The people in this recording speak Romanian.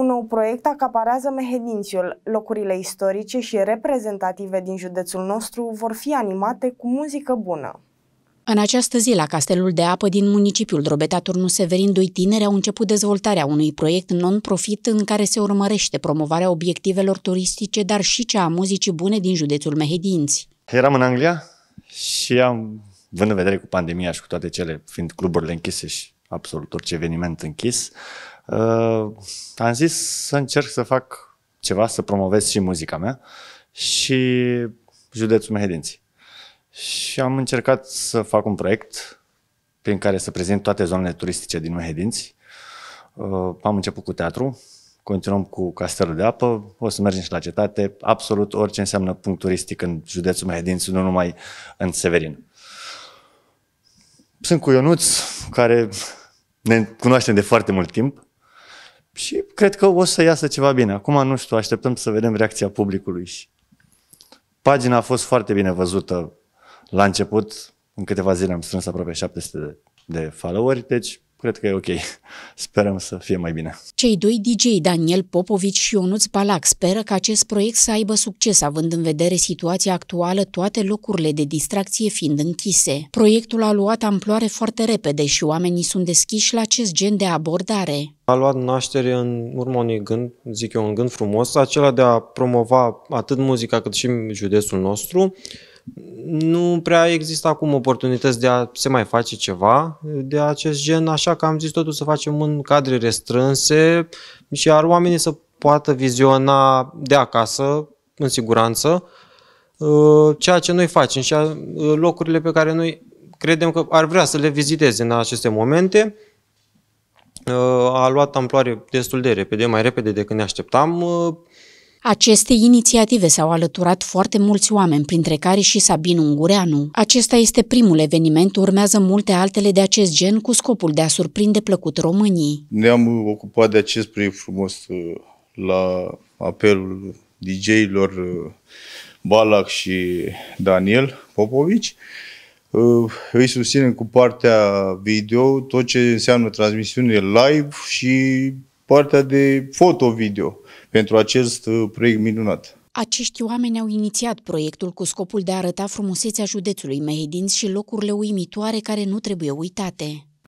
Un nou proiect acaparează Mehedințiul. Locurile istorice și reprezentative din județul nostru vor fi animate cu muzică bună. În această zi, la Castelul de Apă din municipiul Drobeta Turnu Severin, doi tineri au început dezvoltarea unui proiect non-profit în care se urmărește promovarea obiectivelor turistice, dar și cea a muzicii bune din județul Mehedinți. Eram în Anglia și am, vând în vedere cu pandemia și cu toate cele, fiind cluburile închise și absolut orice eveniment închis, uh, am zis să încerc să fac ceva, să promovez și muzica mea și județul Mehedinții. Și am încercat să fac un proiect prin care să prezint toate zonele turistice din Mehedinți. Uh, am început cu teatru, continuăm cu castelul de apă, o să mergem și la cetate, absolut orice înseamnă punct turistic în județul Mehedinți, nu numai în Severin. Sunt cu Ionuț, care ne cunoaștem de foarte mult timp și cred că o să iasă ceva bine. Acum, nu știu, așteptăm să vedem reacția publicului. Și pagina a fost foarte bine văzută la început. În câteva zile am strâns aproape 700 de, de followeri, deci cred că e ok. Sperăm să fie mai bine. Cei doi DJ, Daniel Popovici și Ionuț Balac, speră că acest proiect să aibă succes, având în vedere situația actuală, toate locurile de distracție fiind închise. Proiectul a luat amploare foarte repede și oamenii sunt deschiși la acest gen de abordare. A luat naștere în urma unui gând, zic eu, un gând frumos, acela de a promova atât muzica cât și județul nostru, nu prea există acum oportunități de a se mai face ceva de acest gen, așa că am zis totul să facem în cadre restrânse și ar oamenii să poată viziona de acasă, în siguranță, uh, ceea ce noi facem și uh, locurile pe care noi credem că ar vrea să le viziteze în aceste momente. Uh, a luat amploare destul de repede, mai repede decât ne așteptam. Aceste inițiative s-au alăturat foarte mulți oameni, printre care și Sabin Ungureanu. Acesta este primul eveniment, urmează multe altele de acest gen cu scopul de a surprinde plăcut românii. Ne-am ocupat de acest proiect frumos uh, la apelul DJ-ilor uh, Balac și Daniel Popovici. Uh, îi susținem cu partea video tot ce înseamnă transmisiune live și partea de foto-video pentru acest uh, proiect minunat. Acești oameni au inițiat proiectul cu scopul de a arăta frumusețea județului Mehedinți și locurile uimitoare care nu trebuie uitate.